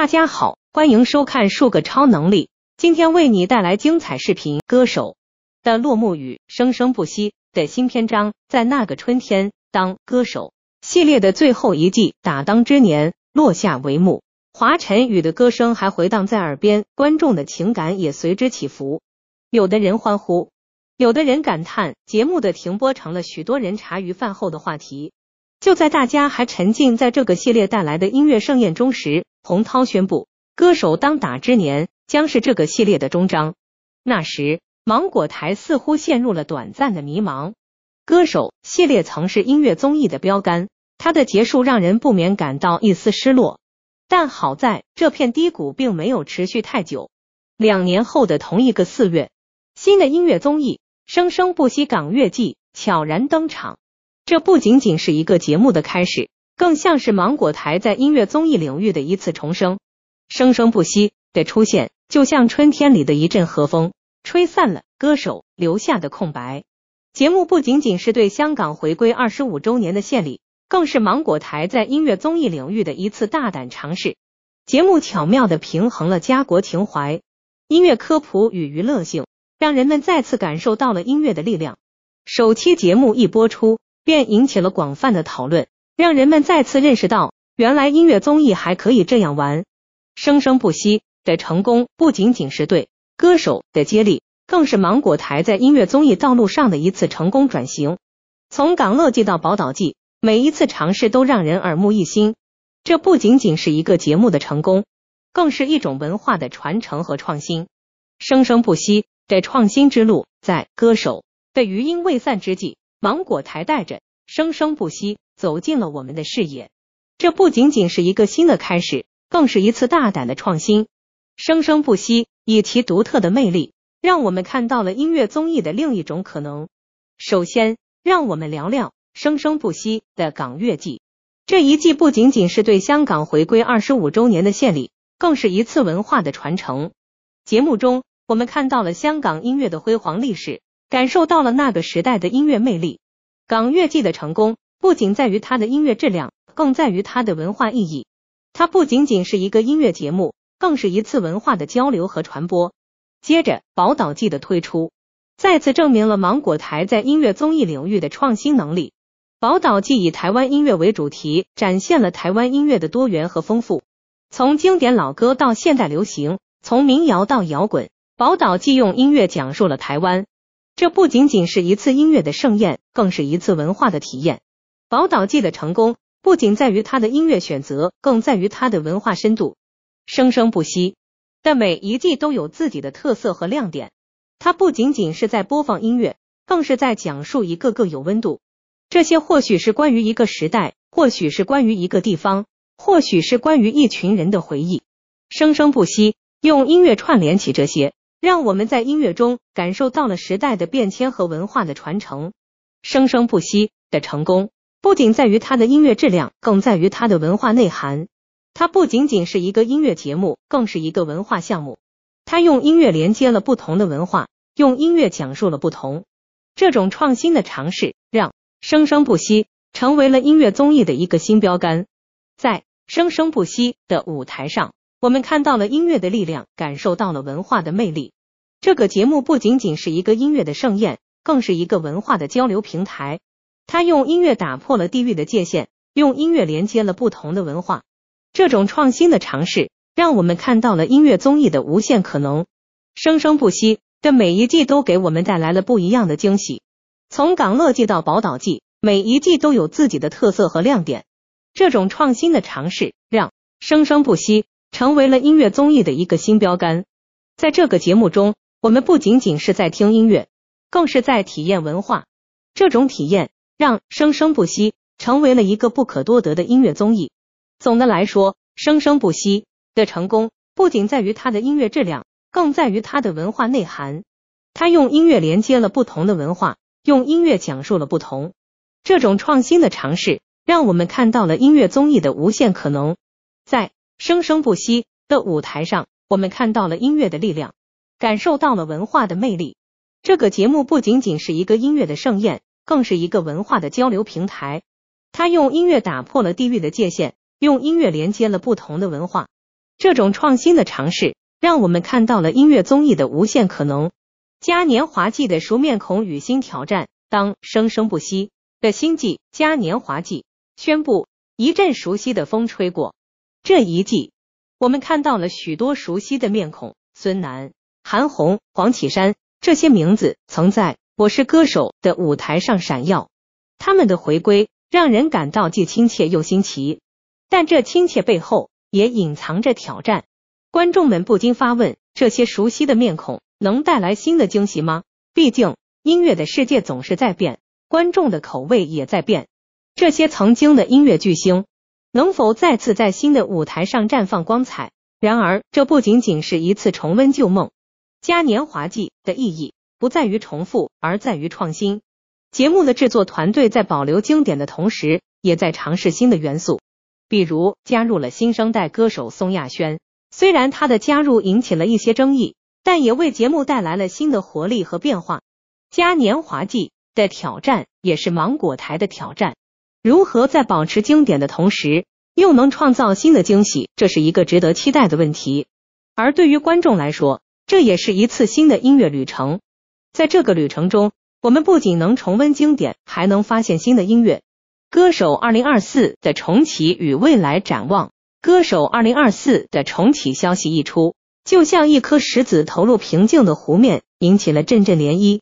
大家好，欢迎收看数个超能力。今天为你带来精彩视频。歌手的落幕语，生生不息的新篇章。在那个春天，当歌手系列的最后一季打当之年落下帷幕，华晨宇的歌声还回荡在耳边，观众的情感也随之起伏。有的人欢呼，有的人感叹，节目的停播成了许多人茶余饭后的话题。就在大家还沉浸在这个系列带来的音乐盛宴中时，洪涛宣布，歌手当打之年将是这个系列的终章。那时，芒果台似乎陷入了短暂的迷茫。歌手系列曾是音乐综艺的标杆，它的结束让人不免感到一丝失落。但好在这片低谷并没有持续太久。两年后的同一个四月，新的音乐综艺《生生不息港乐季》悄然登场。这不仅仅是一个节目的开始。更像是芒果台在音乐综艺领域的一次重生，生生不息的出现，就像春天里的一阵和风，吹散了歌手留下的空白。节目不仅仅是对香港回归二十五周年的献礼，更是芒果台在音乐综艺领域的一次大胆尝试。节目巧妙的平衡了家国情怀、音乐科普与娱乐性，让人们再次感受到了音乐的力量。首期节目一播出，便引起了广泛的讨论。让人们再次认识到，原来音乐综艺还可以这样玩。生生不息的成功不仅仅是对歌手的接力，更是芒果台在音乐综艺道路上的一次成功转型。从港乐季到宝岛季，每一次尝试都让人耳目一新。这不仅仅是一个节目的成功，更是一种文化的传承和创新。生生不息的创新之路，在歌手的余音未散之际，芒果台带着生生不息。走进了我们的视野，这不仅仅是一个新的开始，更是一次大胆的创新。生生不息以其独特的魅力，让我们看到了音乐综艺的另一种可能。首先，让我们聊聊《生生不息》的港乐季。这一季不仅仅是对香港回归二十五周年的献礼，更是一次文化的传承。节目中，我们看到了香港音乐的辉煌历史，感受到了那个时代的音乐魅力。港乐季的成功。不仅在于它的音乐质量，更在于它的文化意义。它不仅仅是一个音乐节目，更是一次文化的交流和传播。接着，《宝岛记》的推出，再次证明了芒果台在音乐综艺领域的创新能力。《宝岛记》以台湾音乐为主题，展现了台湾音乐的多元和丰富。从经典老歌到现代流行，从民谣到摇滚，《宝岛记》用音乐讲述了台湾。这不仅仅是一次音乐的盛宴，更是一次文化的体验。《宝岛记的成功不仅在于它的音乐选择，更在于它的文化深度。生生不息，但每一季都有自己的特色和亮点。它不仅仅是在播放音乐，更是在讲述一个个有温度。这些或许是关于一个时代，或许是关于一个地方，或许是关于一群人的回忆。生生不息，用音乐串联起这些，让我们在音乐中感受到了时代的变迁和文化的传承。生生不息的成功。不仅在于它的音乐质量，更在于它的文化内涵。它不仅仅是一个音乐节目，更是一个文化项目。它用音乐连接了不同的文化，用音乐讲述了不同。这种创新的尝试，让《生生不息》成为了音乐综艺的一个新标杆。在《生生不息》的舞台上，我们看到了音乐的力量，感受到了文化的魅力。这个节目不仅仅是一个音乐的盛宴，更是一个文化的交流平台。他用音乐打破了地域的界限，用音乐连接了不同的文化。这种创新的尝试，让我们看到了音乐综艺的无限可能。《生生不息》的每一季都给我们带来了不一样的惊喜。从港乐季到宝岛季，每一季都有自己的特色和亮点。这种创新的尝试，让《生生不息》成为了音乐综艺的一个新标杆。在这个节目中，我们不仅仅是在听音乐，更是在体验文化。这种体验。让生生不息成为了一个不可多得的音乐综艺。总的来说，生生不息的成功不仅在于它的音乐质量，更在于它的文化内涵。它用音乐连接了不同的文化，用音乐讲述了不同。这种创新的尝试，让我们看到了音乐综艺的无限可能。在生生不息的舞台上，我们看到了音乐的力量，感受到了文化的魅力。这个节目不仅仅是一个音乐的盛宴。更是一个文化的交流平台，他用音乐打破了地域的界限，用音乐连接了不同的文化。这种创新的尝试，让我们看到了音乐综艺的无限可能。嘉年华季的熟面孔与新挑战，当生生不息的新季嘉年华季宣布，一阵熟悉的风吹过，这一季我们看到了许多熟悉的面孔：孙楠、韩红、黄绮珊，这些名字曾在。我是歌手的舞台上闪耀，他们的回归让人感到既亲切又新奇。但这亲切背后也隐藏着挑战。观众们不禁发问：这些熟悉的面孔能带来新的惊喜吗？毕竟音乐的世界总是在变，观众的口味也在变。这些曾经的音乐巨星能否再次在新的舞台上绽放光彩？然而，这不仅仅是一次重温旧梦。嘉年华季的意义。不在于重复，而在于创新。节目的制作团队在保留经典的同时，也在尝试新的元素，比如加入了新生代歌手宋亚轩。虽然他的加入引起了一些争议，但也为节目带来了新的活力和变化。嘉年华季的挑战也是芒果台的挑战，如何在保持经典的同时，又能创造新的惊喜，这是一个值得期待的问题。而对于观众来说，这也是一次新的音乐旅程。在这个旅程中，我们不仅能重温经典，还能发现新的音乐。歌手二零二四的重启与未来展望。歌手二零二四的重启消息一出，就像一颗石子投入平静的湖面，引起了阵阵涟漪。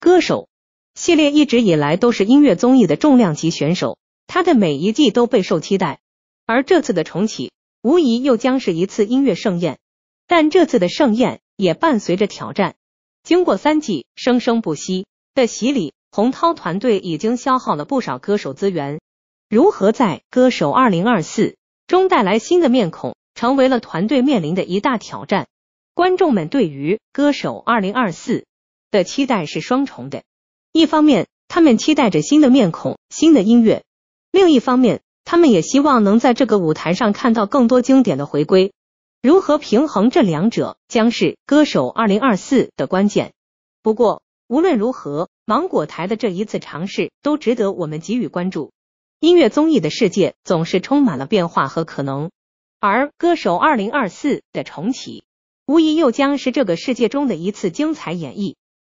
歌手系列一直以来都是音乐综艺的重量级选手，他的每一季都备受期待。而这次的重启，无疑又将是一次音乐盛宴。但这次的盛宴，也伴随着挑战。经过三季生生不息的洗礼，洪涛团队已经消耗了不少歌手资源。如何在《歌手2024》中带来新的面孔，成为了团队面临的一大挑战。观众们对于《歌手2024》的期待是双重的：一方面，他们期待着新的面孔、新的音乐；另一方面，他们也希望能在这个舞台上看到更多经典的回归。如何平衡这两者将是《歌手2024》的关键。不过，无论如何，芒果台的这一次尝试都值得我们给予关注。音乐综艺的世界总是充满了变化和可能，而《歌手2024》的重启，无疑又将是这个世界中的一次精彩演绎。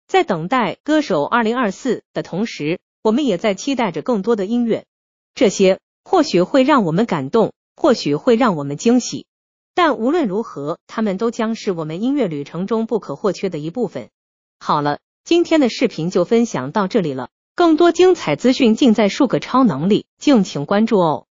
在等待《歌手2024》的同时，我们也在期待着更多的音乐，这些或许会让我们感动，或许会让我们惊喜。但无论如何，它们都将是我们音乐旅程中不可或缺的一部分。好了，今天的视频就分享到这里了，更多精彩资讯尽在数个超能力，敬请关注哦。